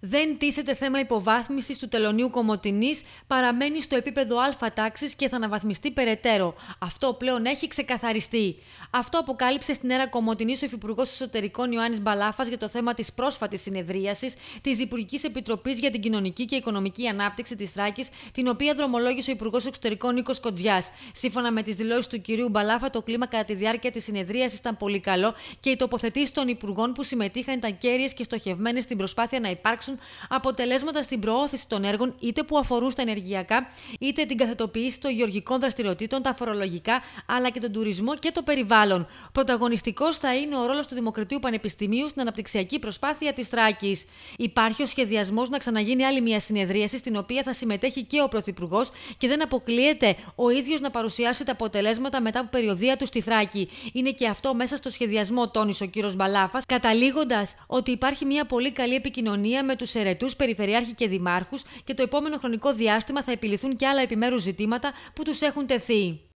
Δεν τίθεται θέμα υποβάθμισης του τελωνίου Κομωτινής, παραμένει στο επίπεδο Α τάξης και θα αναβαθμιστεί περαιτέρω. Αυτό πλέον έχει ξεκαθαριστεί. Αυτό αποκάλυψε στην αίρα Κομωτινής ο Υφυπουργός Εσωτερικών Ιωάννης Μπαλάφας για το θέμα της πρόσφατης συνεδρίασης της Υπουργικής Επιτροπής για την Κοινωνική και Οικονομική Ανάπτυξη της Θράκης, την οποία δρομολόγησε ο Υπουργός Εξωτερικών Νίκος Κοντζιάς. Σύμφωνα με τις δηλώσεις του κυρίου Μπαλάφα, το κλίμα κατά τη διάρκεια της συνεδρίασης ήταν πολύ καλό και οι τοποθετήσεις των Υπουργών που συμμετείχαν ήταν κέρυες και στοχευμένες στην προσπάθεια να υπάρξουν αποτελέσματα στην προώθηση των έργων είτε που αφορούν στα ενεργειακά, είτε την καθετοποίηση των γεωργικών δραστηριοτήτων, τα φορολογικά, αλλά και τον τουρισμό και το περιβάλλον. Πρωταγωνιστικός θα είναι ο ρόλος του Δημοκρατίου Πανεπιστημίου στην αναπτυξιακή προσπάθεια της Θράκης. Υπάρχει ο σχεδιασμός να ξαναγίνει άλλη μια συνεδρίαση στην οποία θα συμμετέχει και ο Πρωθυπουργός και δεν αποκλείεται ο ίδιος να παρουσιάσει τα αποτελέσματα μετά από περιοδία του στη Θράκη. Είναι και αυτό μέσα στο σχεδιασμό, τόνισε ο κύριος Μπαλάφας, καταλήγοντας ότι υπάρχει μια πολύ καλή επικοινωνία με τους ερετού, περιφερειάρχη και δημάρχους και το επόμενο χρονικό διάστημα θα επιληθούν και άλλα επιμέρους ζητήματα που τους έχουν τεθεί.